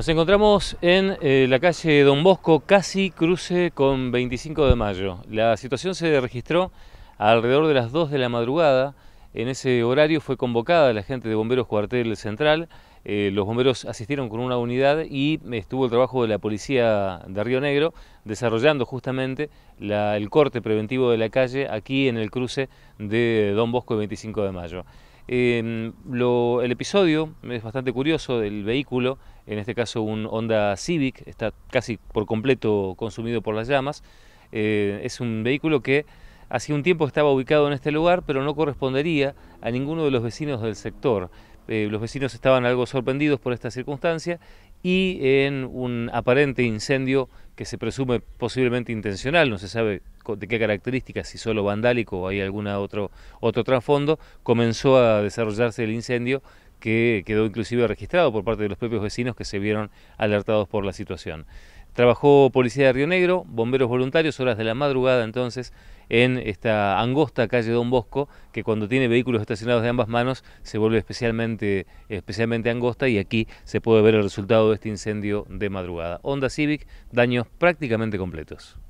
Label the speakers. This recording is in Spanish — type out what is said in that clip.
Speaker 1: Nos encontramos en eh, la calle Don Bosco, casi cruce con 25 de mayo. La situación se registró alrededor de las 2 de la madrugada. En ese horario fue convocada la gente de Bomberos Cuartel Central. Eh, los bomberos asistieron con una unidad y estuvo el trabajo de la policía de Río Negro desarrollando justamente el corte preventivo de la calle aquí en el cruce de Don Bosco y 25 de mayo. Em, el episodio es bastante curioso del vehículo, en este caso un Honda Civic, está casi por completo consumido por las llamas. Eh, es un vehículo que hace un tiempo estaba ubicado en este lugar, pero no correspondería a ninguno de los vecinos del sector. Eh, los vecinos estaban algo sorprendidos por esta circunstancia y en un aparente incendio que se presume posiblemente intencional, no se sabe de qué características, si solo vandálico o hay algún otro, otro trasfondo, comenzó a desarrollarse el incendio que quedó inclusive registrado por parte de los propios vecinos que se vieron alertados por la situación. Trabajó Policía de Río Negro, bomberos voluntarios, horas de la madrugada entonces, en esta angosta calle Don Bosco, que cuando tiene vehículos estacionados de ambas manos se vuelve especialmente, especialmente angosta y aquí se puede ver el resultado de este incendio de madrugada. Honda Civic, daños prácticamente completos.